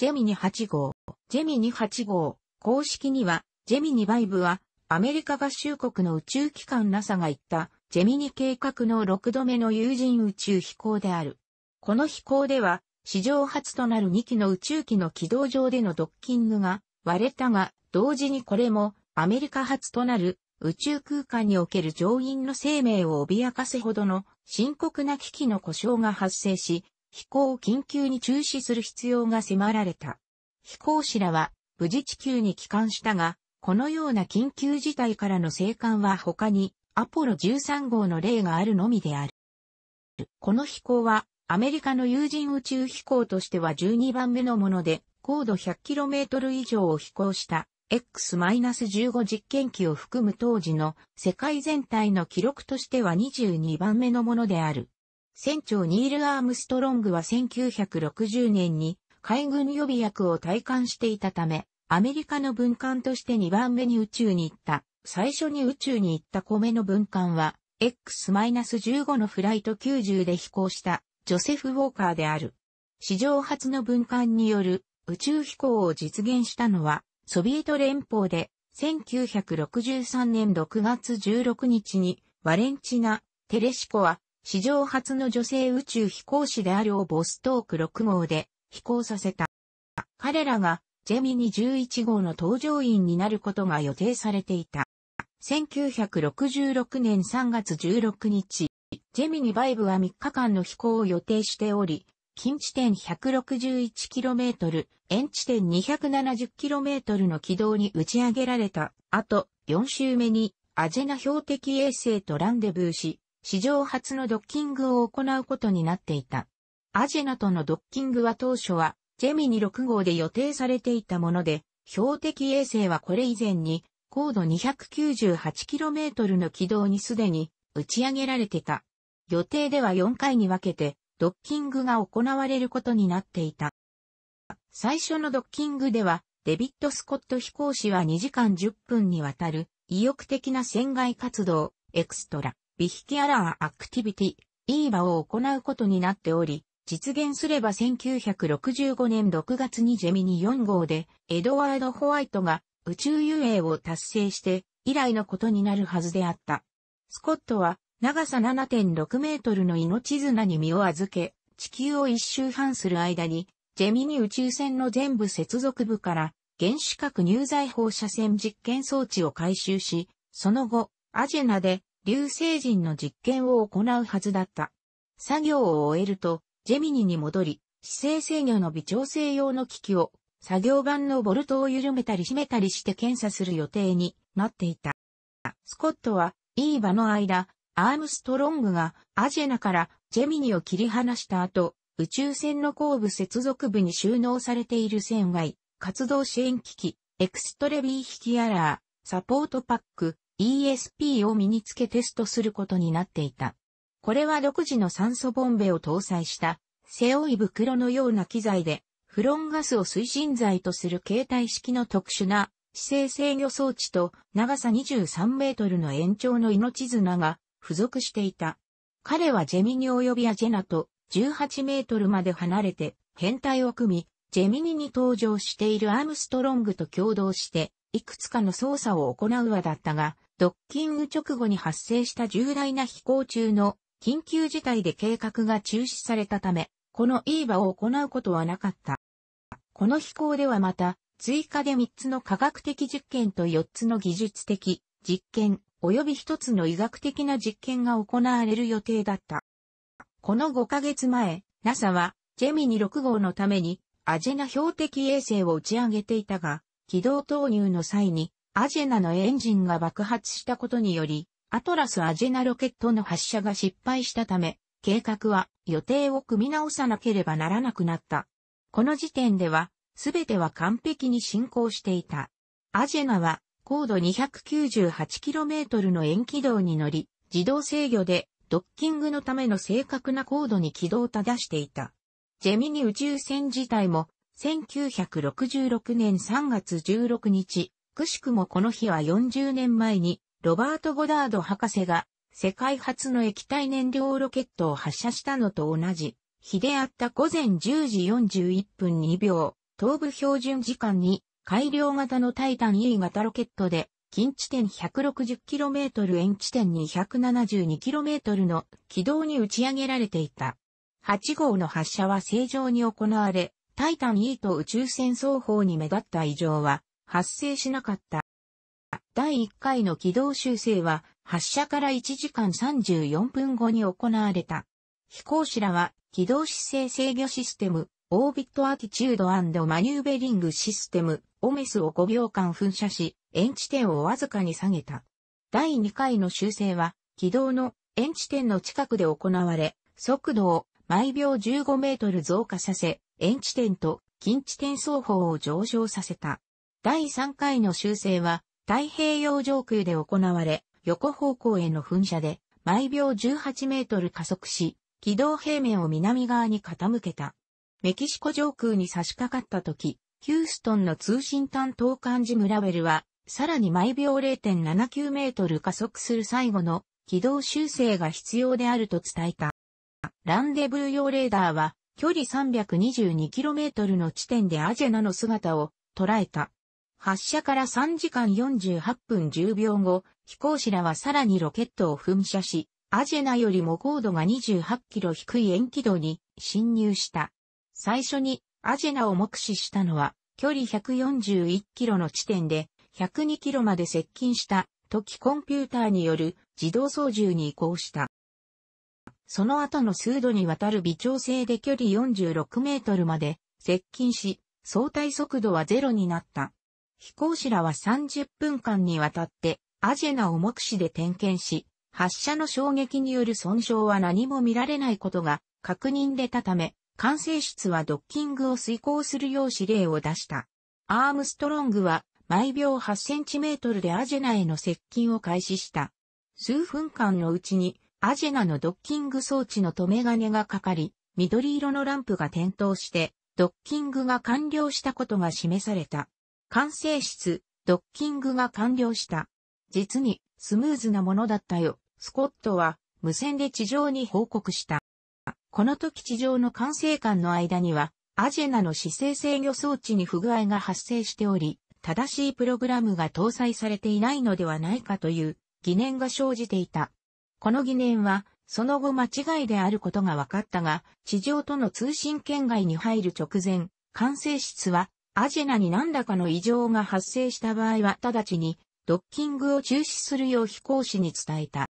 ジェミニ8号。ジェミニ8号。公式には、ジェミニ5は、アメリカ合衆国の宇宙機関 NASA が言った、ジェミニ計画の6度目の有人宇宙飛行である。この飛行では、史上初となる2機の宇宙機の軌道上でのドッキングが割れたが、同時にこれもアメリカ初となる宇宙空間における乗員の生命を脅かすほどの深刻な危機の故障が発生し、飛行を緊急に中止する必要が迫られた。飛行士らは無事地球に帰還したが、このような緊急事態からの生還は他にアポロ13号の例があるのみである。この飛行はアメリカの有人宇宙飛行としては12番目のもので、高度 100km 以上を飛行した X-15 実験機を含む当時の世界全体の記録としては22番目のものである。船長ニール・アームストロングは1960年に海軍予備役を体感していたため、アメリカの軍艦として2番目に宇宙に行った、最初に宇宙に行った米の軍艦は、X-15 のフライト90で飛行したジョセフ・ウォーカーである。史上初の軍艦による宇宙飛行を実現したのは、ソビエト連邦で1963年6月16日にワレンチナ・テレシコは史上初の女性宇宙飛行士であるオボストーク6号で飛行させた。彼らがジェミニ11号の搭乗員になることが予定されていた。1966年3月16日、ジェミニ5は3日間の飛行を予定しており、近地点 161km、遠地点 270km の軌道に打ち上げられたと、4週目にアジェナ標的衛星とランデブーし、史上初のドッキングを行うことになっていた。アジェナとのドッキングは当初は、ジェミニ6号で予定されていたもので、標的衛星はこれ以前に、高度 298km の軌道にすでに打ち上げられてた。予定では4回に分けて、ドッキングが行われることになっていた。最初のドッキングでは、デビッド・スコット飛行士は2時間10分にわたる、意欲的な船外活動、エクストラ、ビヒキアラーアクティビティ、EVA を行うことになっており、実現すれば1965年6月にジェミニ4号で、エドワード・ホワイトが宇宙遊泳を達成して以来のことになるはずであった。スコットは長さ7.6メートルの命綱に身を預け、地球を一周半する間に、ジェミニ宇宙船の全部接続部から原子核入剤放射線実験装置を回収し、その後、アジェナで流星人の実験を行うはずだった。作業を終えると、ジェミニに戻り、姿勢制御の微調整用の機器を、作業盤のボルトを緩めたり締めたりして検査する予定になっていた。スコットは、イーバの間、アームストロングがアジェナからジェミニを切り離した後、宇宙船の後部接続部に収納されている船外、活動支援機器、エクストレビー引きアラー、サポートパック、ESP を身につけテストすることになっていた。これは独自の酸素ボンベを搭載した背負い袋のような機材でフロンガスを推進剤とする携帯式の特殊な姿勢制御装置と長さ23メートルの延長の命綱が付属していた。彼はジェミニ及びアジェナと18メートルまで離れて編隊を組み、ジェミニに登場しているアームストロングと共同して、いくつかの操作を行うわだったが、ドッキング直後に発生した重大な飛行中の緊急事態で計画が中止されたため、この EVA を行うことはなかった。この飛行ではまた、追加で3つの科学的実験と4つの技術的実験、及び1つの医学的な実験が行われる予定だった。この5ヶ月前、NASA は、ジェミニ6号のために、アジェナ標的衛星を打ち上げていたが、軌道投入の際に、アジェナのエンジンが爆発したことにより、アトラスアジェナロケットの発射が失敗したため、計画は予定を組み直さなければならなくなった。この時点では、すべては完璧に進行していた。アジェナは高度 298km の円軌道に乗り、自動制御でドッキングのための正確な高度に軌道を正していた。ジェミニ宇宙船自体も1966年3月16日、くしくもこの日は40年前に、ロバート・ゴダード博士が、世界初の液体燃料ロケットを発射したのと同じ、日であった午前10時41分2秒、東部標準時間に、改良型のタイタン E 型ロケットで、近地点 160km 遠地点 272km の軌道に打ち上げられていた。8号の発射は正常に行われ、タイタン E と宇宙船双方に目立った異常は発生しなかった。第1回の軌道修正は発射から1時間34分後に行われた。飛行士らは軌道姿勢制御システム、オービットアティチュードマニューベリングシステム、オメスを5秒間噴射し、円地点をわずかに下げた。第2回の修正は、軌道の円地点の近くで行われ、速度を毎秒15メートル増加させ、円地点と近地点双方を上昇させた。第3回の修正は太平洋上空で行われ、横方向への噴射で毎秒18メートル加速し、軌道平面を南側に傾けた。メキシコ上空に差し掛かった時、ヒューストンの通信担当幹事ムラベルは、さらに毎秒0.79メートル加速する最後の軌道修正が必要であると伝えた。ランデブー用レーダーは距離 322km の地点でアジェナの姿を捉えた。発射から3時間48分10秒後、飛行士らはさらにロケットを噴射し、アジェナよりも高度が28キロ低い円軌道に侵入した。最初にアジェナを目視したのは、距離141キロの地点で102キロまで接近した時コンピューターによる自動操縦に移行した。その後の数度にわたる微調整で距離46メートルまで接近し、相対速度はゼロになった。飛行士らは30分間にわたってアジェナを目視で点検し、発射の衝撃による損傷は何も見られないことが確認でたため、管制室はドッキングを遂行するよう指令を出した。アームストロングは毎秒8センチメートルでアジェナへの接近を開始した。数分間のうちにアジェナのドッキング装置の留め金がかかり、緑色のランプが点灯して、ドッキングが完了したことが示された。完成室、ドッキングが完了した。実にスムーズなものだったよ。スコットは無線で地上に報告した。この時地上の管制官の間には、アジェナの姿勢制御装置に不具合が発生しており、正しいプログラムが搭載されていないのではないかという疑念が生じていた。この疑念は、その後間違いであることが分かったが、地上との通信圏外に入る直前、管制室はアジェナに何らかの異常が発生した場合は直ちにドッキングを中止するよう飛行士に伝えた。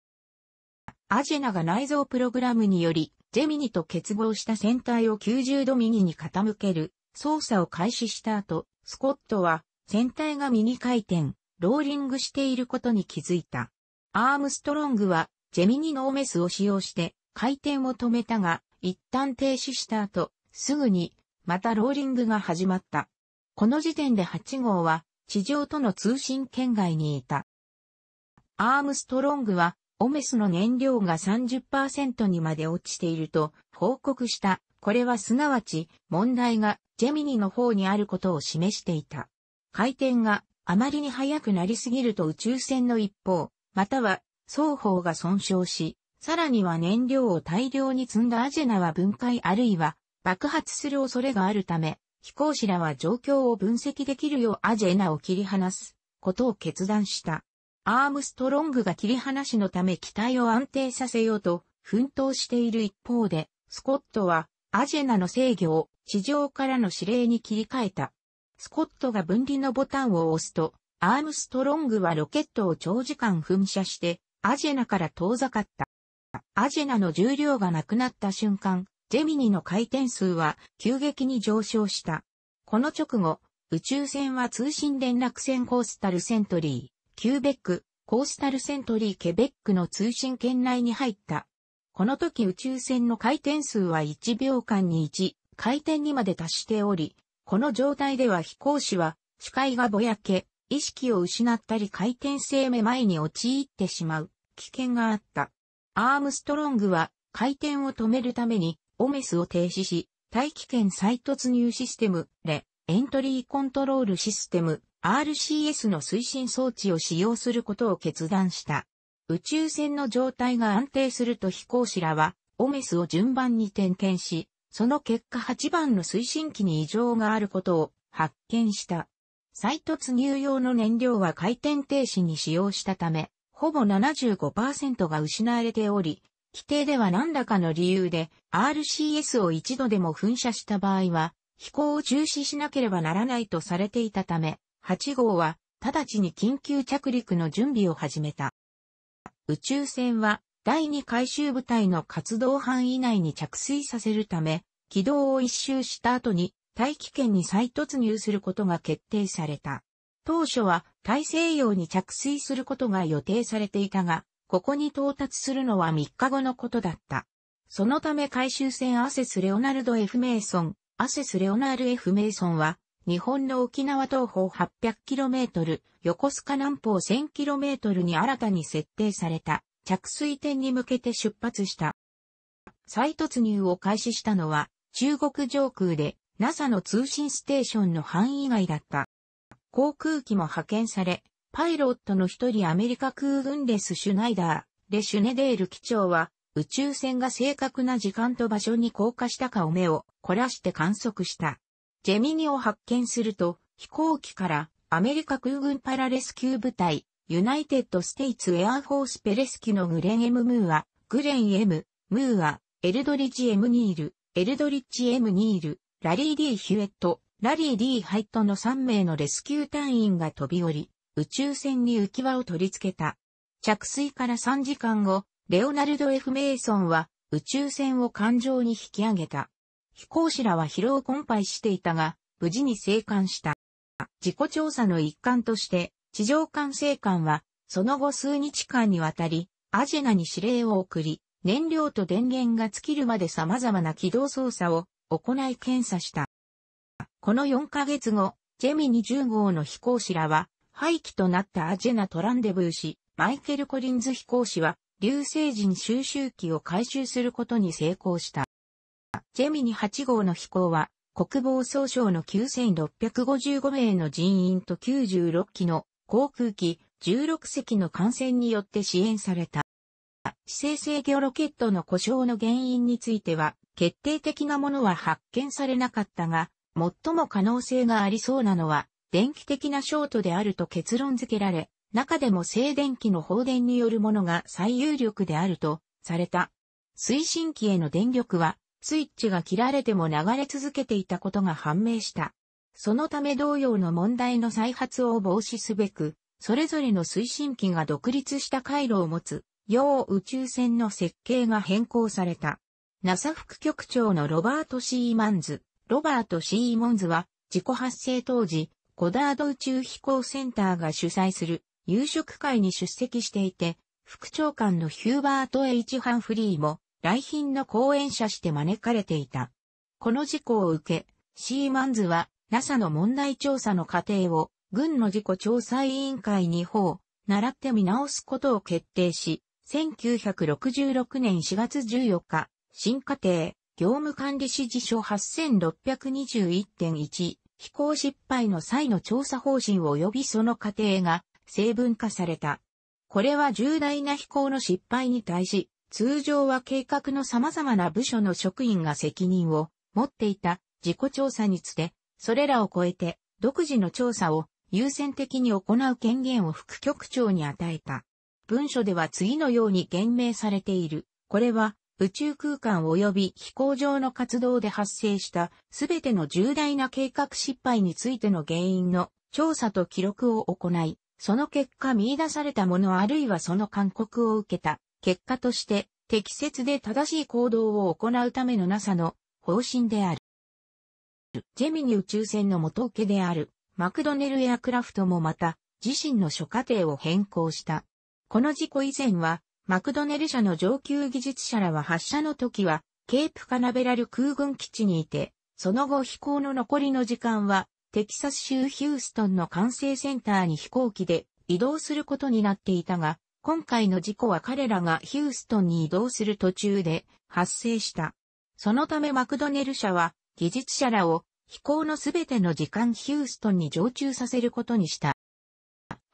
アジェナが内蔵プログラムにより、ジェミニと結合した船体を90度右に傾ける操作を開始した後、スコットは船体が右回転、ローリングしていることに気づいた。アームストロングはジェミニのオメスを使用して回転を止めたが、一旦停止した後、すぐにまたローリングが始まった。この時点で8号は地上との通信圏外にいた。アームストロングはオメスの燃料が30%にまで落ちていると報告した。これはすなわち問題がジェミニの方にあることを示していた。回転があまりに速くなりすぎると宇宙船の一方、または双方が損傷し、さらには燃料を大量に積んだアジェナは分解あるいは爆発する恐れがあるため、飛行士らは状況を分析できるようアジェナを切り離すことを決断した。アームストロングが切り離しのため機体を安定させようと奮闘している一方で、スコットはアジェナの制御を地上からの指令に切り替えた。スコットが分離のボタンを押すと、アームストロングはロケットを長時間噴射して、アジェナから遠ざかった。アジェナの重量がなくなった瞬間、ジェミニの回転数は急激に上昇した。この直後、宇宙船は通信連絡船コースタルセントリー、キューベック、コースタルセントリーケベックの通信圏内に入った。この時宇宙船の回転数は1秒間に1回転にまで達しており、この状態では飛行士は視界がぼやけ、意識を失ったり回転性めまいに陥ってしまう危険があった。アームストロングは回転を止めるためにオメスを停止し、大気圏再突入システム、レ、エントリーコントロールシステム、RCS の推進装置を使用することを決断した。宇宙船の状態が安定すると飛行士らは、オメスを順番に点検し、その結果8番の推進機に異常があることを発見した。再突入用の燃料は回転停止に使用したため、ほぼ75%が失われており、規定では何らかの理由で RCS を一度でも噴射した場合は飛行を中止しなければならないとされていたため、8号は直ちに緊急着陸の準備を始めた。宇宙船は第2回収部隊の活動範囲内に着水させるため、軌道を一周した後に大気圏に再突入することが決定された。当初は大西洋に着水することが予定されていたが、ここに到達するのは3日後のことだった。そのため回収船アセス・レオナルド・ F・ メイソン、アセス・レオナルド・ F・ メイソンは、日本の沖縄東方 800km、横須賀南方 1000km に新たに設定された着水点に向けて出発した。再突入を開始したのは中国上空で NASA の通信ステーションの範囲外だった。航空機も派遣され、パイロットの一人アメリカ空軍レス・シュナイダー、レ・シュネデール機長は、宇宙船が正確な時間と場所に降下したかを目を凝らして観測した。ジェミニを発見すると、飛行機からアメリカ空軍パラレスキュー部隊、ユナイテッド・ステイツ・エアフォース・ペレスキのグレン・エム・ムーア、グレン・エム、ムーア、エルドリッジ・エム・ニール、エルドリッジ・エム・ニール、ラリー・ディ・ヒュエット、ラリー・ディ・ハイトの3名のレスキュー隊員が飛び降り、宇宙船に浮き輪を取り付けた。着水から3時間後、レオナルド・ F・ メイソンは宇宙船を艦上に引き上げた。飛行士らは疲労困憊していたが、無事に生還した。事故調査の一環として、地上管制官は、その後数日間にわたり、アジェナに指令を送り、燃料と電源が尽きるまで様々な軌道操作を行い検査した。この4ヶ月後、ジェミニ10号の飛行士らは、廃棄となったアジェナトランデブー氏、マイケル・コリンズ飛行士は、流星人収集機を回収することに成功した。ジェミニ8号の飛行は、国防総省の9655名の人員と96機の航空機16隻の艦船によって支援された。姿勢制御ロケットの故障の原因については、決定的なものは発見されなかったが、最も可能性がありそうなのは、電気的なショートであると結論付けられ、中でも静電気の放電によるものが最有力であるとされた。推進機への電力は、スイッチが切られても流れ続けていたことが判明した。そのため同様の問題の再発を防止すべく、それぞれの推進機が独立した回路を持つ、洋宇宙船の設計が変更された。NASA 副局長のロバート・シーマンズ、ロバート・シーモンズは、自己発生当時、ゴダード宇宙飛行センターが主催する夕食会に出席していて、副長官のヒューバート・エイチ・ハンフリーも来賓の講演者して招かれていた。この事故を受け、シーマンズは NASA の問題調査の過程を軍の事故調査委員会に法、習って見直すことを決定し、1966年4月14日、新課程、業務管理指示書8621.1飛行失敗の際の調査方針及びその過程が成分化された。これは重大な飛行の失敗に対し、通常は計画の様々な部署の職員が責任を持っていた自己調査につて、それらを超えて独自の調査を優先的に行う権限を副局長に与えた。文書では次のように言明されている。これは宇宙空間及び飛行場の活動で発生したすべての重大な計画失敗についての原因の調査と記録を行い、その結果見出されたものあるいはその勧告を受けた結果として適切で正しい行動を行うための NASA の方針である。ジェミニ宇宙船の元請けであるマクドネルエアクラフトもまた自身の諸過程を変更した。この事故以前はマクドネル社の上級技術者らは発射の時は、ケープカナベラル空軍基地にいて、その後飛行の残りの時間は、テキサス州ヒューストンの管制センターに飛行機で移動することになっていたが、今回の事故は彼らがヒューストンに移動する途中で発生した。そのためマクドネル社は技術者らを飛行のすべての時間ヒューストンに常駐させることにした。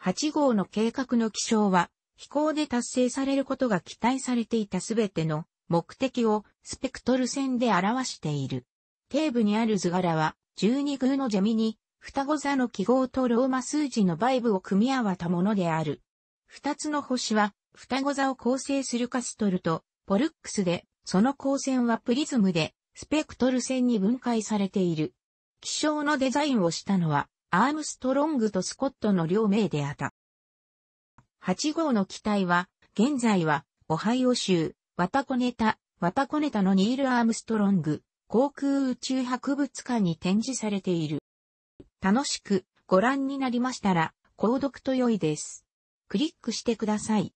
8号の計画の起象は飛行で達成されることが期待されていたすべての目的をスペクトル線で表している。底部にある図柄は12宮のジェミに双子座の記号とローマ数字のバイブを組み合わたものである。二つの星は双子座を構成するカストルとポルックスで、その光線はプリズムでスペクトル線に分解されている。気象のデザインをしたのはアームストロングとスコットの両名であった。8号の機体は、現在は、オハイオ州、ワタコネタ、ワタコネタのニール・アームストロング、航空宇宙博物館に展示されている。楽しくご覧になりましたら、購読と良いです。クリックしてください。